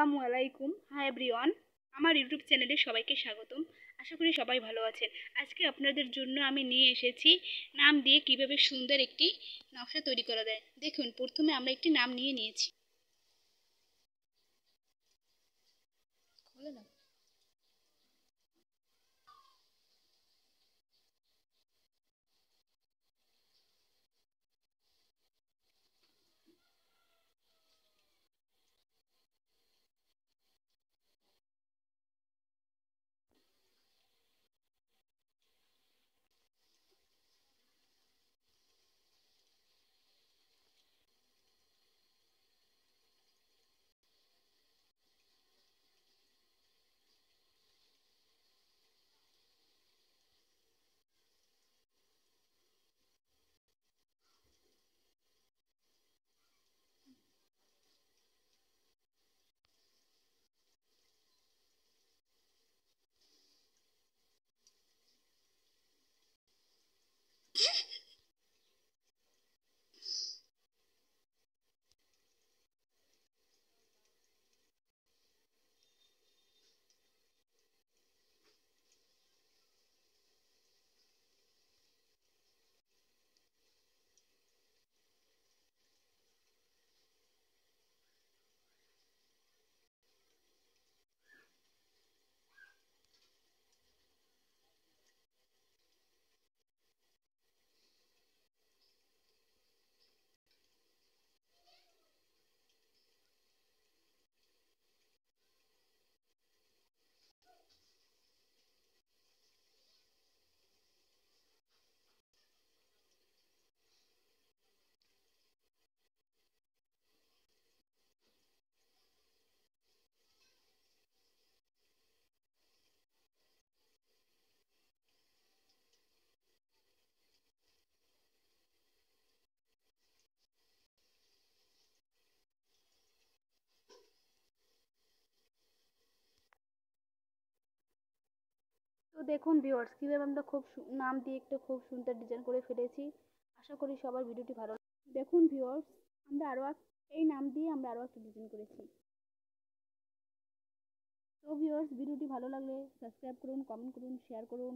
আসসালামু আলাইকুম hi everyone আমার ইউটিউব চ্যানেলে সবাইকে স্বাগতম আশা করি সবাই ভালো আছেন আজকে আপনাদের জন্য আমি নিয়ে এসেছি নাম দিয়ে কিভাবে সুন্দর একটি নকশা তৈরি করা যায় দেখুন প্রথমে আমরা একটি নাম নিয়ে নিয়েছি তো দেখুন ভিওর্স কীভাবে আমরা খুব নাম দিয়ে একটা খুব সুন্দর ডিজাইন করে ফেলেছি আশা করি সবার ভিডিওটি ভালো দেখুন ভিওর্স আমরা আরও এই নাম দিয়ে আমরা আরও একটা ডিজাইন করেছি তো ভিওর্স ভিডিওটি ভালো লাগলে সাবস্ক্রাইব করুন কমেন্ট করুন শেয়ার করুন